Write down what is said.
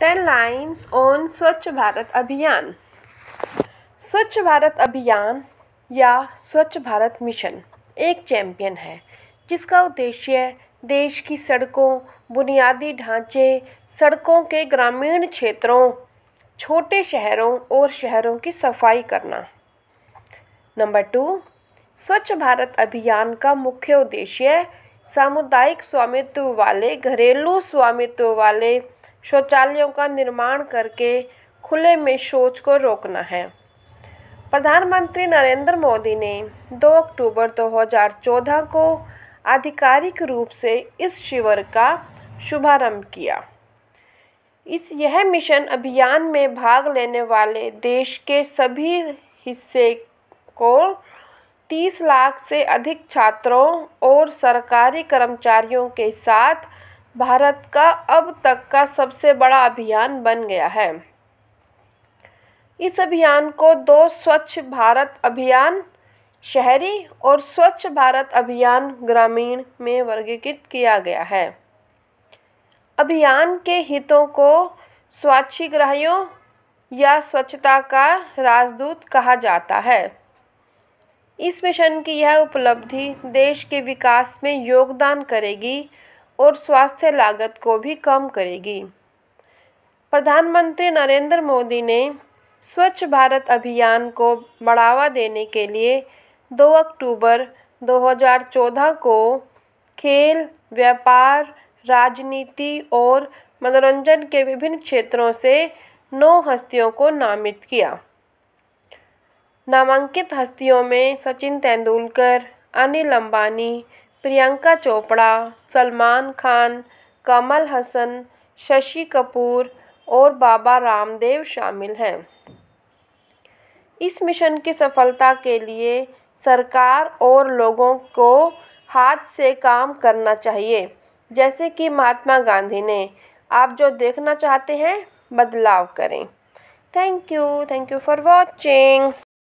ten lines on स्वच्छ भारत अभियान स्वच्छ भारत अभियान या स्वच्छ भारत मिशन एक चैम्पियन है जिसका उद्देश्य देश की सड़कों बुनियादी ढांचे सड़कों के ग्रामीण क्षेत्रों छोटे शहरों और शहरों की सफाई करना नंबर टू स्वच्छ भारत अभियान का मुख्य उद्देश्य सामुदायिक स्वामित्व वाले घरेलू स्वामित्व वाले शौचालयों का निर्माण करके खुले में शौच को रोकना है प्रधानमंत्री नरेंद्र मोदी ने 2 अक्टूबर 2014 को आधिकारिक रूप से इस शिविर का शुभारंभ किया इस यह मिशन अभियान में भाग लेने वाले देश के सभी हिस्से को 30 लाख से अधिक छात्रों और सरकारी कर्मचारियों के साथ भारत का अब तक का सबसे बड़ा अभियान बन गया है इस अभियान को दो स्वच्छ भारत अभियान शहरी और स्वच्छ भारत अभियान ग्रामीण में वर्गीकृत किया गया है अभियान के हितों को स्वाक्षीग्राहियों या स्वच्छता का राजदूत कहा जाता है इस मिशन की यह उपलब्धि देश के विकास में योगदान करेगी और स्वास्थ्य लागत को भी कम करेगी प्रधानमंत्री नरेंद्र मोदी ने स्वच्छ भारत अभियान को बढ़ावा देने के लिए 2 अक्टूबर 2014 को खेल व्यापार राजनीति और मनोरंजन के विभिन्न क्षेत्रों से नौ हस्तियों को नामित किया नामांकित हस्तियों में सचिन तेंदुलकर अनिल अंबानी प्रियंका चोपड़ा सलमान खान कमल हसन शशि कपूर और बाबा रामदेव शामिल हैं इस मिशन की सफलता के लिए सरकार और लोगों को हाथ से काम करना चाहिए जैसे कि महात्मा गांधी ने आप जो देखना चाहते हैं बदलाव करें thank you thank you for watching